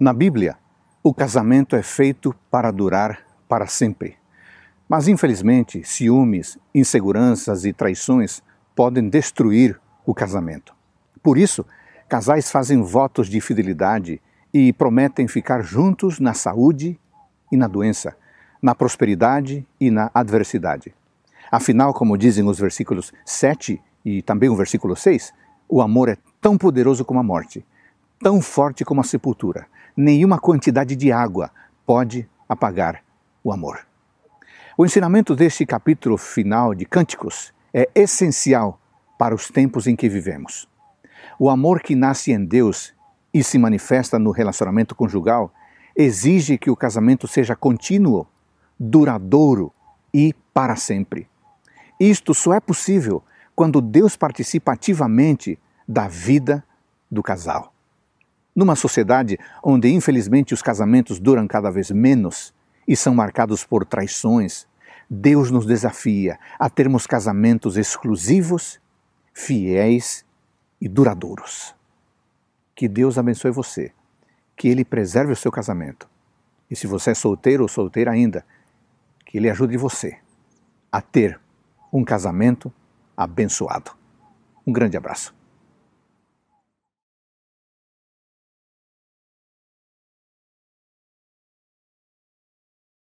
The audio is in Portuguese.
Na Bíblia, o casamento é feito para durar para sempre. Mas, infelizmente, ciúmes, inseguranças e traições podem destruir o casamento. Por isso, casais fazem votos de fidelidade e prometem ficar juntos na saúde e na doença, na prosperidade e na adversidade. Afinal, como dizem os versículos 7 e também o versículo 6, o amor é tão poderoso como a morte, tão forte como a sepultura, nenhuma quantidade de água pode apagar o amor. O ensinamento deste capítulo final de Cânticos é essencial para os tempos em que vivemos. O amor que nasce em Deus e se manifesta no relacionamento conjugal exige que o casamento seja contínuo, duradouro e para sempre. Isto só é possível quando Deus participa ativamente da vida do casal. Numa sociedade onde, infelizmente, os casamentos duram cada vez menos e são marcados por traições, Deus nos desafia a termos casamentos exclusivos, fiéis e duradouros. Que Deus abençoe você, que Ele preserve o seu casamento. E se você é solteiro ou solteira ainda, que Ele ajude você a ter um casamento abençoado. Um grande abraço.